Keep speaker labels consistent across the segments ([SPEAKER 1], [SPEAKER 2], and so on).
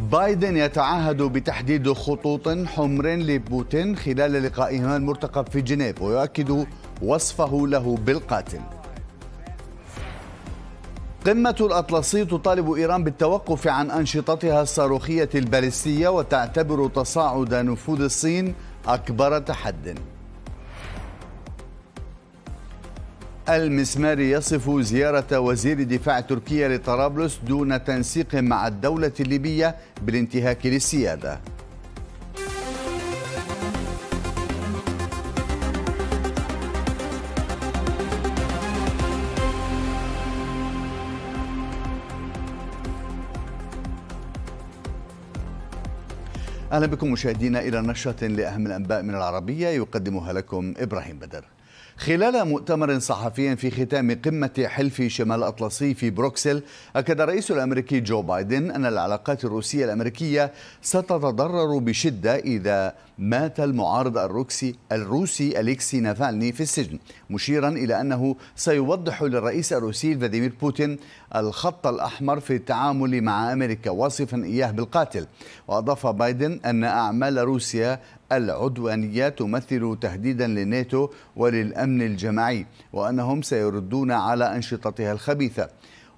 [SPEAKER 1] بايدن يتعهد بتحديد خطوط حمر لبوتين خلال لقائهما المرتقب في جنيف ويؤكد وصفه له بالقاتل قمة الأطلسي تطالب إيران بالتوقف عن أنشطتها الصاروخية البالستية وتعتبر تصاعد نفوذ الصين أكبر تحدٍ المسماري يصف زيارة وزير دفاع تركيا لطرابلس دون تنسيق مع الدولة الليبية بالانتهاك للسيادة أهلا بكم مشاهدينا إلى نشرة لأهم الأنباء من العربية يقدمها لكم إبراهيم بدر خلال مؤتمر صحفي في ختام قمة حلف شمال أطلسي في بروكسل أكد الرئيس الأمريكي جو بايدن أن العلاقات الروسية الأمريكية ستتضرر بشدة إذا مات المعارض الروسي الروسي أليكسي نافالني في السجن مشيرا إلى أنه سيوضح للرئيس الروسي فلاديمير بوتين الخط الأحمر في التعامل مع أمريكا واصفا إياه بالقاتل وأضاف بايدن أن أعمال روسيا العدوانية تمثل تهديدا للناتو وللأمن الجماعي وأنهم سيردون على أنشطتها الخبيثة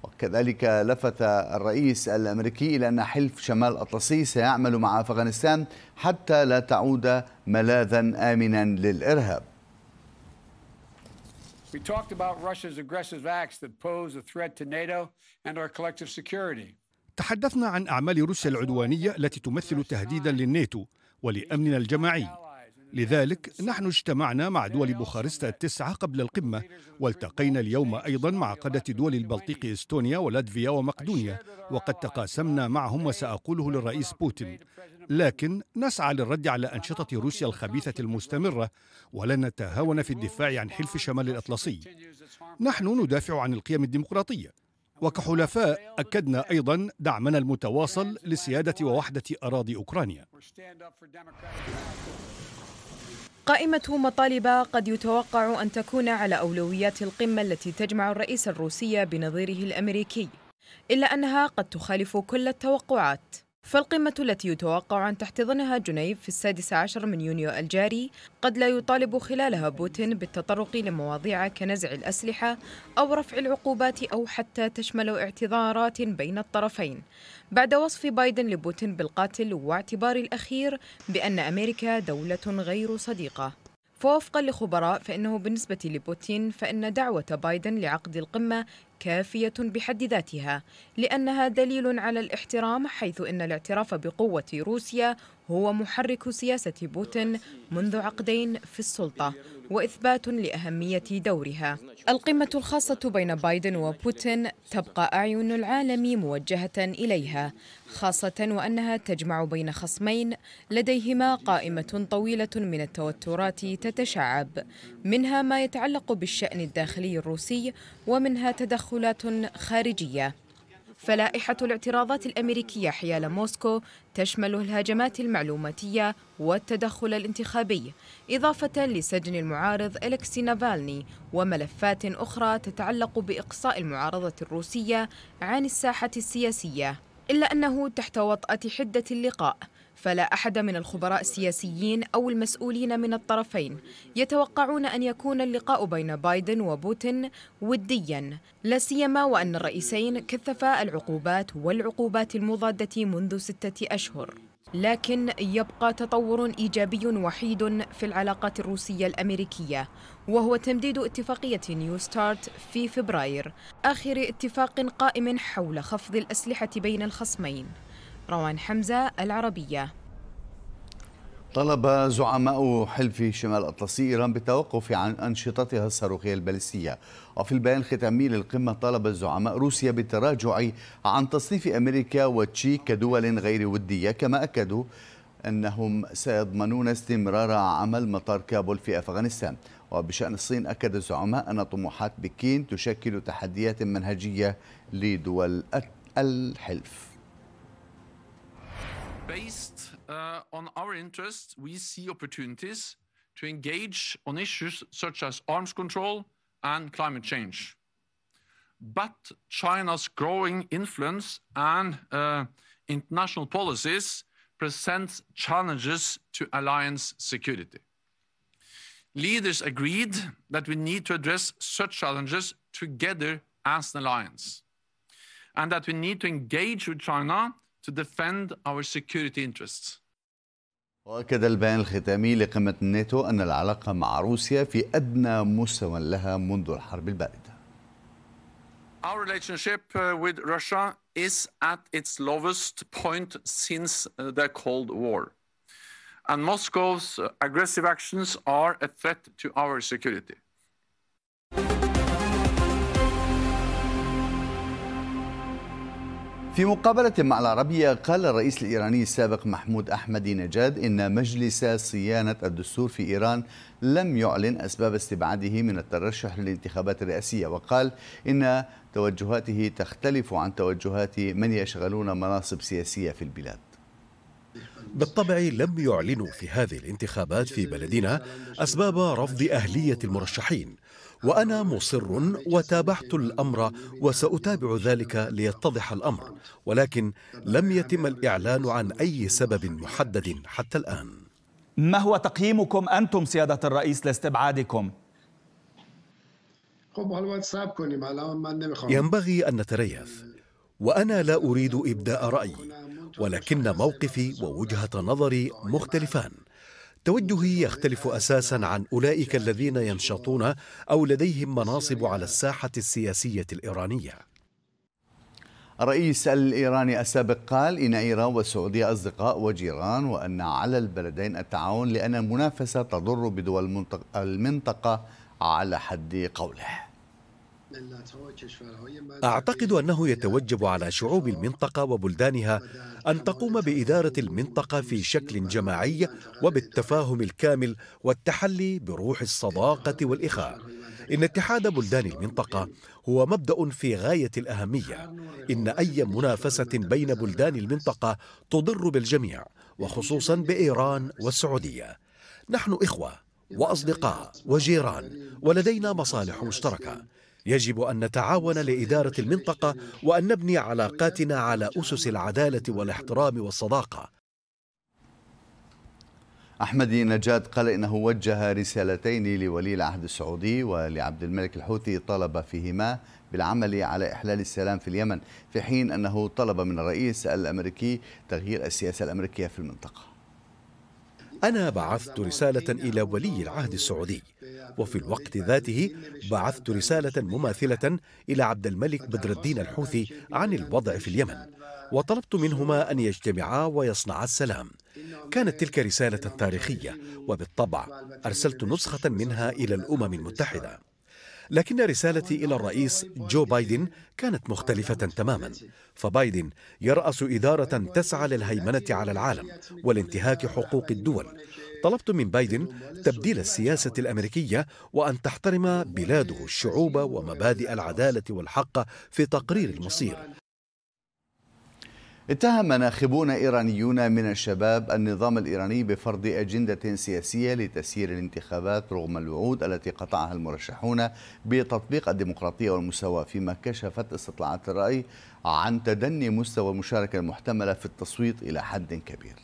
[SPEAKER 1] وكذلك لفت الرئيس الامريكي الى ان حلف شمال الاطلسي سيعمل مع افغانستان حتى لا تعود ملاذا امنا للارهاب.
[SPEAKER 2] We talked about Russia's aggressive acts that pose a threat to NATO and our collective security.
[SPEAKER 3] تحدثنا عن اعمال روسيا العدوانيه التي تمثل تهديدا للناتو ولأمننا الجماعي لذلك نحن اجتمعنا مع دول بوخارست التسعة قبل القمة والتقينا اليوم أيضا مع قادة دول البلطيق إستونيا ولاتفيا ومقدونيا وقد تقاسمنا معهم وسأقوله للرئيس بوتين لكن نسعى للرد على أنشطة روسيا الخبيثة المستمرة ولن نتهاون في الدفاع عن حلف شمال الأطلسي نحن ندافع عن القيم الديمقراطية وكحلفاء أكدنا أيضا دعمنا المتواصل لسيادة ووحدة أراضي أوكرانيا
[SPEAKER 4] قائمة مطالب قد يتوقع أن تكون على أولويات القمة التي تجمع الرئيس الروسي بنظيره الأمريكي إلا أنها قد تخالف كل التوقعات فالقمة التي يتوقع أن تحتضنها جنيف في السادس عشر من يونيو الجاري قد لا يطالب خلالها بوتين بالتطرق لمواضيع كنزع الأسلحة أو رفع العقوبات أو حتى تشمل اعتذارات بين الطرفين بعد وصف بايدن لبوتين بالقاتل واعتبار الأخير بأن أمريكا دولة غير صديقة فوفقا لخبراء فإنه بالنسبة لبوتين فإن دعوة بايدن لعقد القمة كافية بحد ذاتها لأنها دليل على الاحترام حيث إن الاعتراف بقوة روسيا هو محرك سياسة بوتين منذ عقدين في السلطة وإثبات لأهمية دورها القمة الخاصة بين بايدن وبوتين تبقى أعين العالم موجهة إليها خاصة وأنها تجمع بين خصمين لديهما قائمة طويلة من التوترات تتشعب منها ما يتعلق بالشأن الداخلي الروسي ومنها تدخلات خارجية فلائحة الاعتراضات الأمريكية حيال موسكو تشمل الهجمات المعلوماتية والتدخل الانتخابي إضافة لسجن المعارض ألكسي نافالني وملفات أخرى تتعلق بإقصاء المعارضة الروسية عن الساحة السياسية إلا أنه تحت وطأة حدة اللقاء فلا أحد من الخبراء السياسيين أو المسؤولين من الطرفين يتوقعون أن يكون اللقاء بين بايدن وبوتين وديا لا سيما وأن الرئيسين كثفا العقوبات والعقوبات المضادة منذ ستة أشهر لكن يبقى تطور ايجابي وحيد في العلاقات الروسيه الامريكيه وهو تمديد اتفاقيه نيو ستارت في فبراير اخر اتفاق قائم حول خفض الاسلحه بين الخصمين روان حمزة العربية
[SPEAKER 1] طلب زعماء حلف شمال أطلسي إيران بالتوقف عن أنشطتها الصاروخية البالستية وفي البيان الختامي للقمة طلب الزعماء روسيا بالتراجع عن تصنيف أمريكا والتشيك كدول غير ودية كما أكدوا أنهم سيضمنون استمرار عمل مطار كابول في أفغانستان وبشأن الصين أكد الزعماء أن طموحات بكين تشكل تحديات منهجية لدول الحلف
[SPEAKER 2] Based uh, on our interests, we see opportunities to engage on issues such as arms control and climate change. But China's growing influence and uh, international policies presents challenges to alliance security. Leaders agreed that we need to address such challenges together as an alliance, and that we need to engage with China to defend our security interests.
[SPEAKER 1] وأكد البيان الختامي لقمة الناتو أن العلاقة مع روسيا في أدنى مستوى لها منذ الحرب الباردة.
[SPEAKER 2] Our relationship with Russia is at its lowest point since the Cold War. And Moscow's aggressive actions are a threat to our security.
[SPEAKER 1] في مقابلة مع العربية قال الرئيس الإيراني السابق محمود أحمدي نجاد إن مجلس صيانة الدستور في إيران لم يعلن أسباب استبعاده من الترشح للانتخابات الرئاسية وقال إن توجهاته تختلف عن توجهات من يشغلون مناصب سياسية في البلاد
[SPEAKER 5] بالطبع لم يعلنوا في هذه الانتخابات في بلدنا أسباب رفض أهلية المرشحين وأنا مصر وتابعت الأمر وسأتابع ذلك ليتضح الأمر ولكن لم يتم الإعلان عن أي سبب محدد حتى الآن ما هو تقييمكم أنتم سيادة الرئيس لاستبعادكم؟
[SPEAKER 6] ينبغي
[SPEAKER 5] أن نتريث وأنا لا أريد إبداء رأيي ولكن موقفي ووجهة نظري مختلفان توجهي يختلف اساسا عن اولئك الذين ينشطون او لديهم مناصب على الساحه السياسيه الايرانيه
[SPEAKER 1] الرئيس الايراني السابق قال ان ايران والسعوديه اصدقاء وجيران وان على البلدين التعاون لان المنافسه تضر بدول المنطقه على حد قوله اعتقد انه يتوجب على شعوب المنطقه
[SPEAKER 5] وبلدانها ان تقوم باداره المنطقه في شكل جماعي وبالتفاهم الكامل والتحلي بروح الصداقه والاخاء ان اتحاد بلدان المنطقه هو مبدا في غايه الاهميه ان اي منافسه بين بلدان المنطقه تضر بالجميع وخصوصا بايران والسعوديه نحن اخوه واصدقاء وجيران ولدينا مصالح مشتركه يجب أن نتعاون لإدارة المنطقة وأن نبني علاقاتنا على أسس العدالة والاحترام والصداقة
[SPEAKER 1] أحمد نجاد قال إنه وجه رسالتين لولي العهد السعودي ولعبد الملك الحوثي طلب فيهما بالعمل على إحلال السلام في اليمن في حين أنه طلب من الرئيس الأمريكي تغيير السياسة الأمريكية في المنطقة
[SPEAKER 5] أنا بعثت رسالة إلى ولي العهد السعودي وفي الوقت ذاته بعثت رسالة مماثلة إلى عبد الملك بدر الدين الحوثي عن الوضع في اليمن وطلبت منهما أن يجتمعا ويصنعا السلام كانت تلك رسالة تاريخية وبالطبع أرسلت نسخة منها إلى الأمم المتحدة لكن رسالتي إلى الرئيس جو بايدن كانت مختلفة تماما فبايدن يرأس إدارة تسعى للهيمنة على العالم والانتهاك حقوق الدول طلبت من بايدن تبديل السياسة الأمريكية وأن تحترم بلاده الشعوب
[SPEAKER 1] ومبادئ العدالة والحق في تقرير المصير اتهم ناخبون إيرانيون من الشباب النظام الإيراني بفرض أجندة سياسية لتسيير الانتخابات رغم الوعود التي قطعها المرشحون بتطبيق الديمقراطية والمساواة فيما كشفت استطلاعات الرأي عن تدني مستوى المشاركة المحتملة في التصويت إلى حد كبير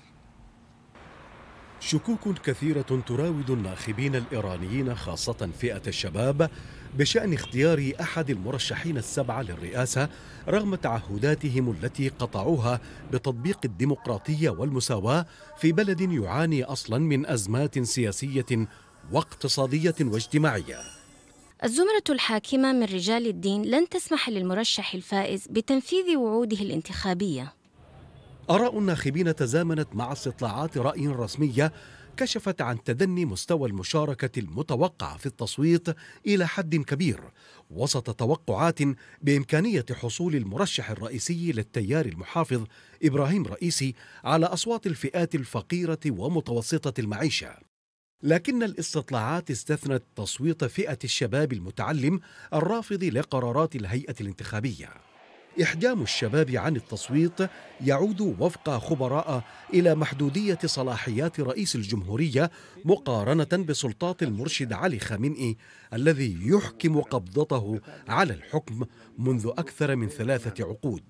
[SPEAKER 5] شكوك كثيرة تراود الناخبين الإيرانيين خاصة فئة الشباب بشأن اختيار أحد المرشحين السبعة للرئاسة رغم تعهداتهم التي قطعوها بتطبيق الديمقراطية والمساواة في بلد يعاني أصلا من أزمات سياسية واقتصادية واجتماعية.
[SPEAKER 4] الزمرة الحاكمة من رجال الدين لن تسمح للمرشح الفائز بتنفيذ وعوده الانتخابية.
[SPEAKER 5] آراء الناخبين تزامنت مع استطلاعات رأي رسمية كشفت عن تدني مستوى المشاركة المتوقعة في التصويت إلى حد كبير وسط توقعات بإمكانية حصول المرشح الرئيسي للتيار المحافظ إبراهيم رئيسي على أصوات الفئات الفقيرة ومتوسطة المعيشة لكن الاستطلاعات استثنت تصويت فئة الشباب المتعلم الرافض لقرارات الهيئة الانتخابية إحجام الشباب عن التصويت يعود وفق خبراء إلى محدودية صلاحيات رئيس الجمهورية مقارنة بسلطات المرشد علي خامنئي الذي يحكم قبضته على الحكم منذ أكثر من ثلاثة عقود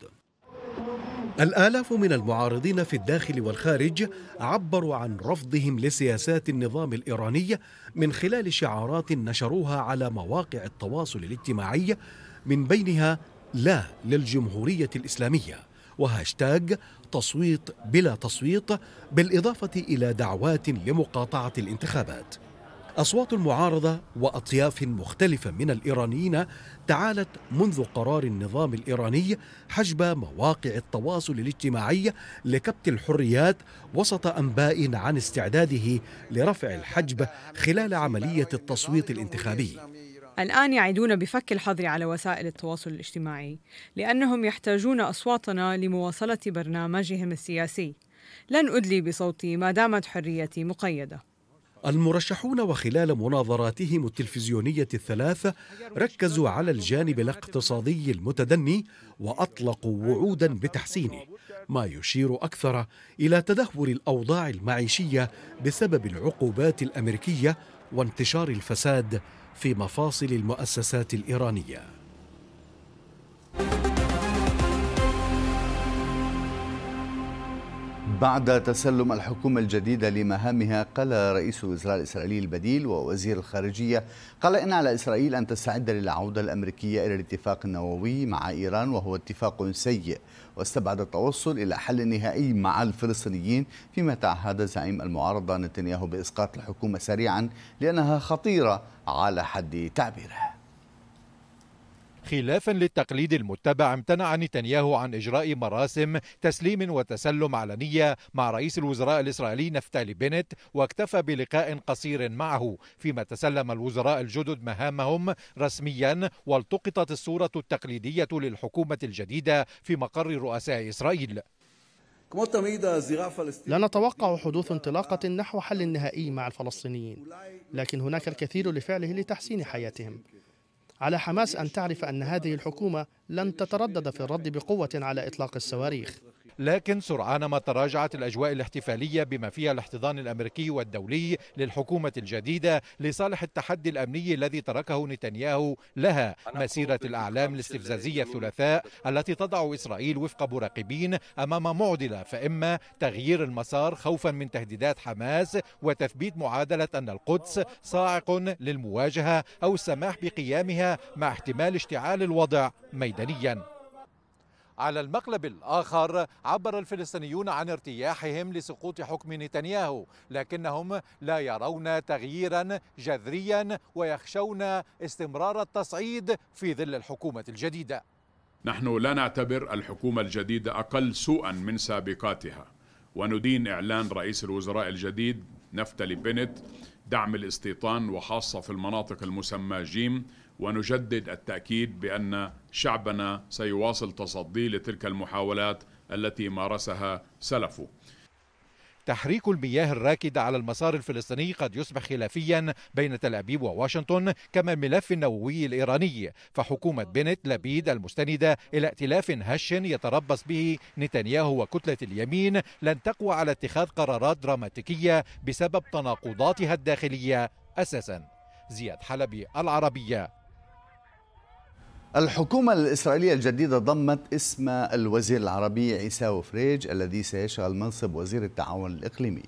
[SPEAKER 5] الآلاف من المعارضين في الداخل والخارج عبروا عن رفضهم لسياسات النظام الإيراني من خلال شعارات نشروها على مواقع التواصل الاجتماعي من بينها لا للجمهورية الإسلامية وهاشتاج تصويت بلا تصويت بالإضافة إلى دعوات لمقاطعة الانتخابات أصوات المعارضة وأطياف مختلفة من الإيرانيين تعالت منذ قرار النظام الإيراني حجب مواقع التواصل الاجتماعي لكبت الحريات وسط أنباء عن استعداده لرفع الحجب خلال عملية التصويت الانتخابي
[SPEAKER 4] الآن يعيدون بفك الحظر على وسائل التواصل الاجتماعي لأنهم يحتاجون أصواتنا لمواصلة برنامجهم السياسي لن أدلي بصوتي ما دامت حريتي مقيدة
[SPEAKER 5] المرشحون وخلال مناظراتهم التلفزيونية الثلاثة ركزوا على الجانب الاقتصادي المتدني وأطلقوا وعودا بتحسينه ما يشير أكثر إلى تدهور الأوضاع المعيشية بسبب العقوبات الأمريكية وانتشار الفساد في مفاصل المؤسسات الإيرانية
[SPEAKER 1] بعد تسلم الحكومة الجديدة لمهامها قال رئيس الوزراء الإسرائيلي البديل ووزير الخارجية قال إن على إسرائيل أن تستعد للعودة الأمريكية إلى الاتفاق النووي مع إيران وهو اتفاق سيء واستبعد التوصل إلى حل نهائي مع الفلسطينيين فيما تعهد زعيم المعارضة نتنياهو بإسقاط الحكومة سريعا لأنها خطيرة على حد
[SPEAKER 7] تعبيره خلافا للتقليد المتبع امتنع نتنياهو عن إجراء مراسم تسليم وتسلم علنية مع رئيس الوزراء الإسرائيلي نفتالي بنت واكتفى بلقاء قصير معه فيما تسلم الوزراء الجدد مهامهم رسميا والتقطت الصورة التقليدية للحكومة الجديدة في مقر رؤساء إسرائيل
[SPEAKER 3] لا نتوقع حدوث انطلاقة نحو حل نهائي مع الفلسطينيين لكن هناك الكثير لفعله لتحسين حياتهم على حماس أن تعرف أن هذه الحكومة لن تتردد في الرد بقوة على إطلاق الصواريخ
[SPEAKER 7] لكن سرعان ما تراجعت الأجواء الاحتفالية بما فيها الاحتضان الأمريكي والدولي للحكومة الجديدة لصالح التحدي الأمني الذي تركه نتنياهو لها مسيرة الأعلام الاستفزازية الثلاثاء التي تضع إسرائيل وفق مراقبين أمام معضلة فإما تغيير المسار خوفا من تهديدات حماس وتثبيت معادلة أن القدس صاعق للمواجهة أو السماح بقيامها مع احتمال اشتعال الوضع ميدانيا على المقلب الآخر عبر الفلسطينيون عن ارتياحهم لسقوط حكم نتنياهو لكنهم لا يرون تغييرا جذريا ويخشون استمرار التصعيد في ظل الحكومة الجديدة
[SPEAKER 2] نحن لا نعتبر الحكومة الجديدة أقل سوءا من سابقاتها وندين إعلان رئيس الوزراء الجديد نفتلي بنت دعم الاستيطان وخاصة في المناطق المسمى جيم ونجدد التأكيد بأن شعبنا سيواصل تصديه لتلك المحاولات التي مارسها سلفه
[SPEAKER 7] تحريك المياه الراكدة على المسار الفلسطيني قد يصبح خلافيا بين تل أبيب وواشنطن كما الملف النووي الإيراني فحكومة بنت لبيد المستندة إلى ائتلاف هش يتربص به نتنياهو وكتلة اليمين لن تقوى على اتخاذ قرارات دراماتيكية بسبب تناقضاتها الداخلية أساسا زياد حلبي العربية
[SPEAKER 1] الحكومة الإسرائيلية الجديدة ضمت اسم الوزير العربي عيساو فريج الذي سيشغل منصب وزير التعاون الإقليمي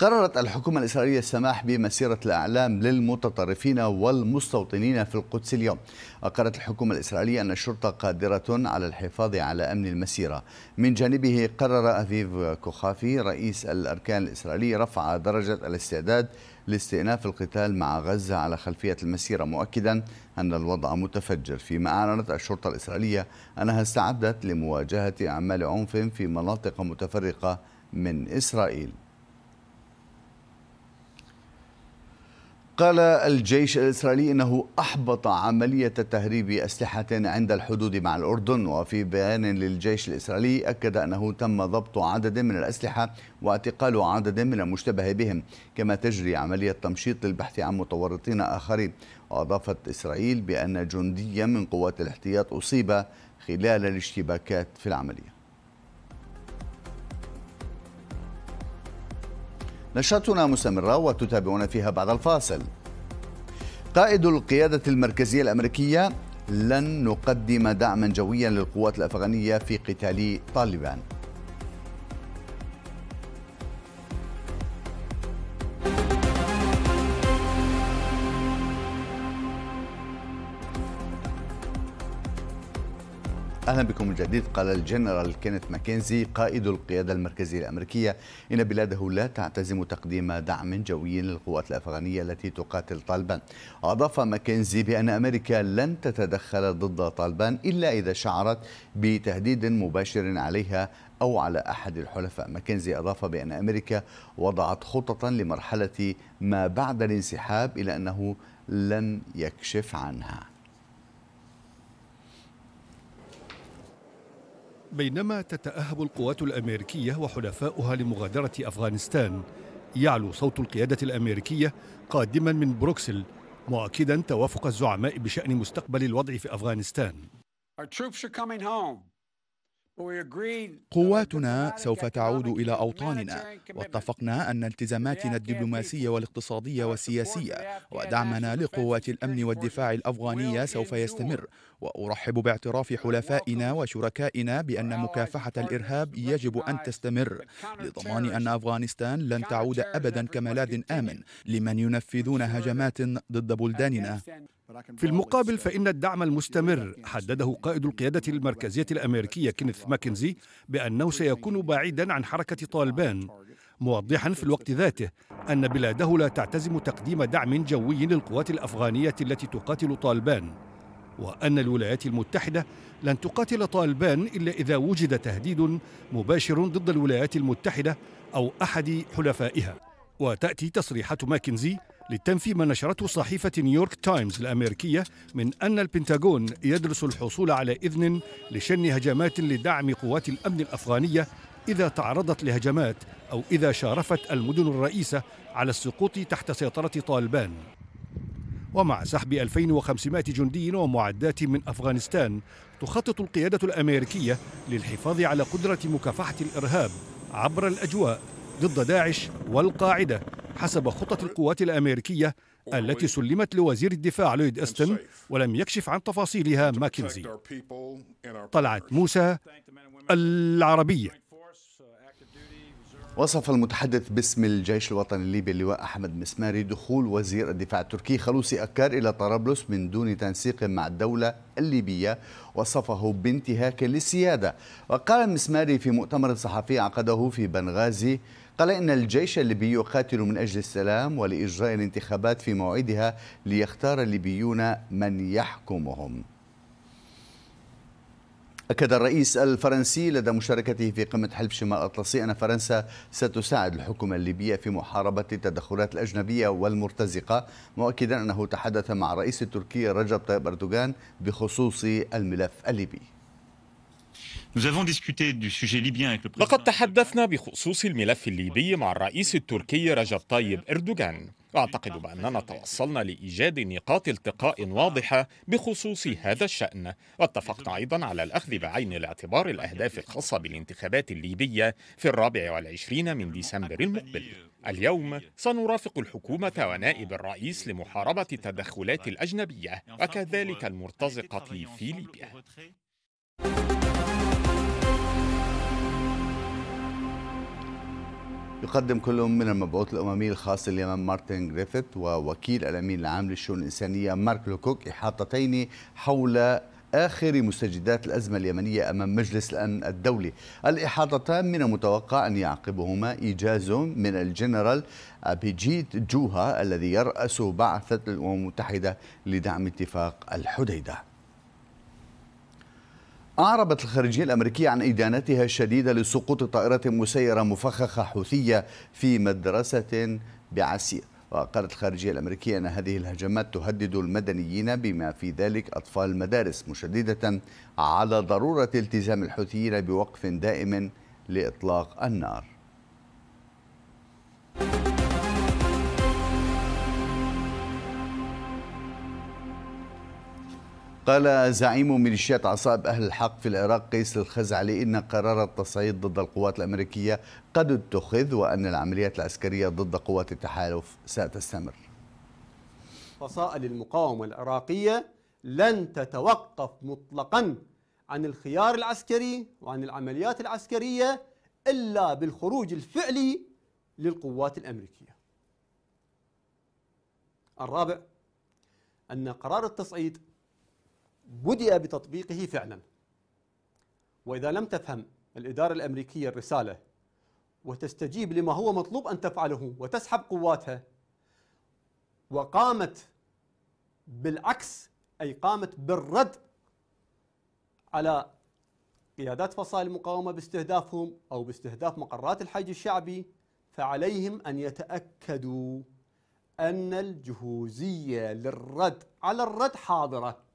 [SPEAKER 1] قررت الحكومة الإسرائيلية السماح بمسيرة الأعلام للمتطرفين والمستوطنين في القدس اليوم أقرت الحكومة الإسرائيلية أن الشرطة قادرة على الحفاظ على أمن المسيرة من جانبه قرر أفيف كوخافي رئيس الأركان الإسرائيلي رفع درجة الاستعداد لاستئناف القتال مع غزة على خلفية المسيرة مؤكدا أن الوضع متفجر فيما أعلنت الشرطة الإسرائيلية أنها استعدت لمواجهة أعمال عنف في مناطق متفرقة من إسرائيل قال الجيش الإسرائيلي أنه أحبط عملية تهريب أسلحة عند الحدود مع الأردن وفي بيان للجيش الإسرائيلي أكد أنه تم ضبط عدد من الأسلحة واعتقال عدد من المشتبه بهم كما تجري عملية تمشيط للبحث عن متورطين آخرين وأضافت إسرائيل بأن جنديا من قوات الاحتياط أصيب خلال الاشتباكات في العملية نشرتنا مستمرة وتتابعون فيها بعد الفاصل قائد القيادة المركزية الأمريكية لن نقدم دعما جويا للقوات الأفغانية في قتال طالبان أهلا بكم من جديد قال الجنرال كينيث ماكنزي قائد القيادة المركزية الأمريكية إن بلاده لا تعتزم تقديم دعم جوي للقوات الأفغانية التي تقاتل طالبان أضاف ماكنزي بأن أمريكا لن تتدخل ضد طالبان إلا إذا شعرت بتهديد مباشر عليها أو على أحد الحلفاء ماكنزي أضاف بأن أمريكا وضعت خططا لمرحلة ما بعد الانسحاب إلى أنه لن يكشف عنها
[SPEAKER 3] بينما تتأهب القوات الأمريكية وحلفاؤها لمغادرة أفغانستان يعلو صوت القيادة الأمريكية قادما من بروكسل مؤكدا توافق الزعماء بشأن مستقبل الوضع في أفغانستان
[SPEAKER 2] Our troops are coming home.
[SPEAKER 5] قواتنا سوف تعود إلى أوطاننا واتفقنا أن التزاماتنا الدبلوماسية والاقتصادية والسياسية ودعمنا لقوات الأمن والدفاع الأفغانية سوف يستمر وأرحب باعتراف حلفائنا وشركائنا بأن مكافحة الإرهاب يجب أن تستمر لضمان أن أفغانستان لن تعود أبدا كملاذ آمن لمن ينفذون هجمات ضد بلداننا في المقابل فإن الدعم المستمر حدده
[SPEAKER 3] قائد القيادة المركزية الأمريكية كينيث ماكنزي بأنه سيكون بعيدا عن حركة طالبان موضحا في الوقت ذاته أن بلاده لا تعتزم تقديم دعم جوي للقوات الأفغانية التي تقاتل طالبان وأن الولايات المتحدة لن تقاتل طالبان إلا إذا وجد تهديد مباشر ضد الولايات المتحدة أو أحد حلفائها وتأتي تصريحات ماكنزي للتنفي ما نشرته صحيفة نيويورك تايمز الأمريكية من أن البنتاغون يدرس الحصول على إذن لشن هجمات لدعم قوات الأمن الأفغانية إذا تعرضت لهجمات أو إذا شارفت المدن الرئيسة على السقوط تحت سيطرة طالبان ومع سحب 2500 جندي ومعدات من أفغانستان تخطط القيادة الأمريكية للحفاظ على قدرة مكافحة الإرهاب عبر الأجواء ضد داعش والقاعدة حسب خطة القوات الأمريكية التي سلمت لوزير الدفاع لويد أستن ولم يكشف عن تفاصيلها ماكنزي
[SPEAKER 1] طلعت موسى العربية وصف المتحدث باسم الجيش الوطني الليبي اللواء أحمد مسماري دخول وزير الدفاع التركي خلوصي أكار إلى طرابلس من دون تنسيق مع الدولة الليبية وصفه بانتهاك للسيادة وقال مسماري في مؤتمر صحفي عقده في بنغازي قال إن الجيش الليبي يقاتل من أجل السلام ولإجراء الانتخابات في موعدها ليختار الليبيون من يحكمهم أكد الرئيس الفرنسي لدى مشاركته في قمة حلف شمال الأطلسي أن فرنسا ستساعد الحكومة الليبية في محاربة التدخلات الأجنبية والمرتزقة مؤكدا أنه تحدث مع الرئيس التركي رجب طيب أردوغان بخصوص الملف الليبي
[SPEAKER 7] لقد تحدثنا بخصوص
[SPEAKER 5] الملف الليبي مع الرئيس التركي رجب طيب أردوغان أعتقد بأننا توصلنا لإيجاد نقاط التقاء واضحة بخصوص هذا الشأن واتفقنا أيضا على الأخذ بعين الاعتبار الأهداف الخاصة بالانتخابات الليبية في الرابع والعشرين من ديسمبر المقبل اليوم سنرافق الحكومة ونائب الرئيس
[SPEAKER 2] لمحاربة التدخلات الأجنبية وكذلك المرتزقة في ليبيا
[SPEAKER 1] يقدم كل من المبعوث الأممي الخاص لليمن مارتن جريفيث ووكيل الأمين العام للشؤون الإنسانية مارك لوكوك إحاطتين حول آخر مستجدات الأزمة اليمنية أمام مجلس الأمن الدولي الإحاطتان من المتوقع أن يعقبهما إيجاز من الجنرال أبيجيت جوها الذي يرأس بعثة الأمم المتحدة لدعم اتفاق الحديدة أعربت الخارجية الأمريكية عن إدانتها الشديدة لسقوط طائرة مسيرة مفخخة حوثية في مدرسة بعسير وقالت الخارجية الأمريكية أن هذه الهجمات تهدد المدنيين بما في ذلك أطفال المدارس مشددة على ضرورة التزام الحوثيين بوقف دائم لإطلاق النار قال زعيم ميليشيات عصائب أهل الحق في العراق قيس الخزعلي إن قرار التصعيد ضد القوات الأمريكية قد اتخذ وأن العمليات العسكرية ضد قوات التحالف ستستمر
[SPEAKER 5] فصائل المقاومة العراقية لن تتوقف مطلقا عن الخيار العسكري وعن العمليات العسكرية إلا بالخروج الفعلي للقوات الأمريكية الرابع أن قرار التصعيد بدأ بتطبيقه فعلا وإذا لم تفهم الإدارة الأمريكية الرسالة وتستجيب لما هو مطلوب أن تفعله وتسحب قواتها وقامت بالعكس أي قامت بالرد على قيادات فصائل المقاومة باستهدافهم أو باستهداف مقرات الحج الشعبي فعليهم أن يتأكدوا أن الجهوزية للرد على الرد حاضرة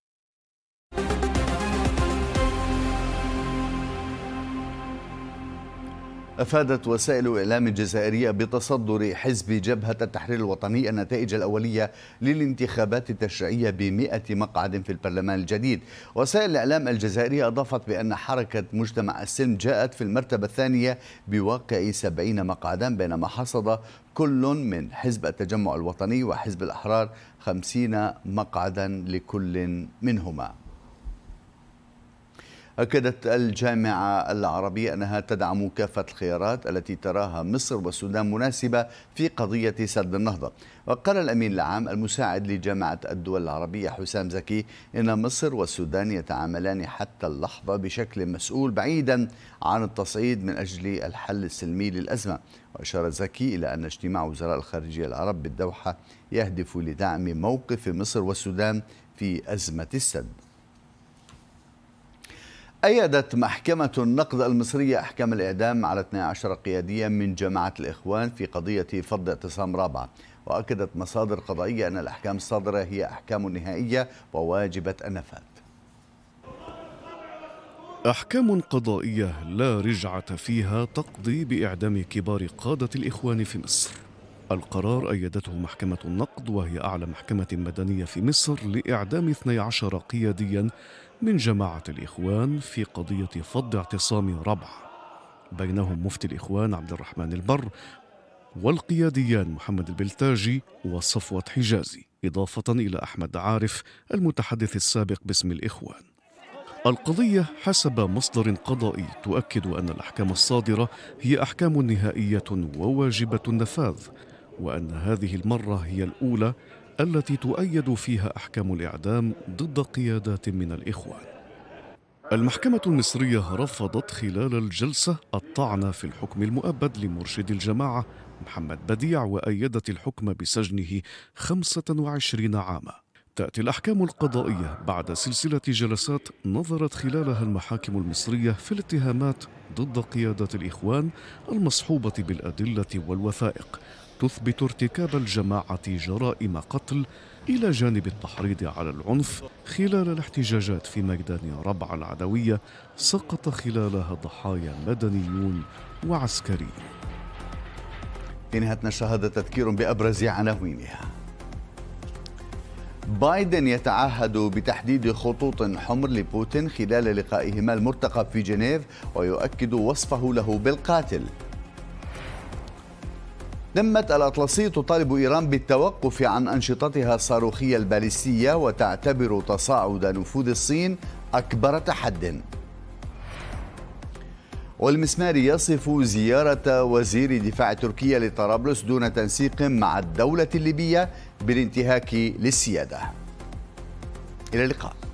[SPEAKER 1] أفادت وسائل الإعلام الجزائرية بتصدر حزب جبهة التحرير الوطني النتائج الأولية للانتخابات التشريعية بمئة مقعد في البرلمان الجديد وسائل الإعلام الجزائرية أضافت بأن حركة مجتمع السلم جاءت في المرتبة الثانية بواقع سبعين مقعدا بينما حصد كل من حزب التجمع الوطني وحزب الأحرار خمسين مقعدا لكل منهما أكدت الجامعة العربية أنها تدعم كافة الخيارات التي تراها مصر والسودان مناسبة في قضية سد النهضة وقال الأمين العام المساعد لجامعة الدول العربية حسام زكي إن مصر والسودان يتعاملان حتى اللحظة بشكل مسؤول بعيدا عن التصعيد من أجل الحل السلمي للأزمة وأشار زكي إلى أن اجتماع وزراء الخارجية العرب بالدوحة يهدف لدعم موقف مصر والسودان في أزمة السد أيدت محكمة النقد المصرية أحكام الإعدام على 12 قياديا من جماعة الإخوان في قضية فرض اعتصام رابعة وأكدت مصادر قضائية أن الأحكام الصادرة هي أحكام نهائية وواجبة النفاذ
[SPEAKER 6] أحكام قضائية لا رجعة فيها تقضي بإعدام كبار قادة الإخوان في مصر القرار أيدته محكمة النقد وهي أعلى محكمة مدنية في مصر لإعدام 12 قيادياً من جماعة الإخوان في قضية فض اعتصام ربع بينهم مفتي الإخوان عبد الرحمن البر والقياديان محمد البلتاجي وصفوة حجازي إضافة إلى أحمد عارف المتحدث السابق باسم الإخوان القضية حسب مصدر قضائي تؤكد أن الأحكام الصادرة هي أحكام نهائية وواجبة النفاذ وأن هذه المرة هي الأولى التي تؤيد فيها احكام الاعدام ضد قيادات من الاخوان المحكمه المصريه رفضت خلال الجلسه الطعن في الحكم المؤبد لمرشد الجماعه محمد بديع وايدت الحكم بسجنه 25 عاما تأتي الأحكام القضائية بعد سلسلة جلسات نظرت خلالها المحاكم المصرية في الاتهامات ضد قيادة الإخوان المصحوبة بالأدلة والوثائق تثبت ارتكاب الجماعة جرائم قتل إلى جانب التحريض على العنف خلال الاحتجاجات في ميدان ربع العدوية سقط خلالها ضحايا مدنيون وعسكريون
[SPEAKER 1] نهايه الشهادة تذكير بأبرز عناوينها بايدن يتعهد بتحديد خطوط حمر لبوتين خلال لقائهما المرتقب في جنيف ويؤكد وصفه له بالقاتل ذمة الأطلسي تطالب إيران بالتوقف عن أنشطتها الصاروخية البالستية وتعتبر تصاعد نفوذ الصين أكبر تحد والمسماري يصف زيارة وزير دفاع تركيا لطرابلس دون تنسيق مع الدولة الليبية بالانتهاك للسيادة إلى اللقاء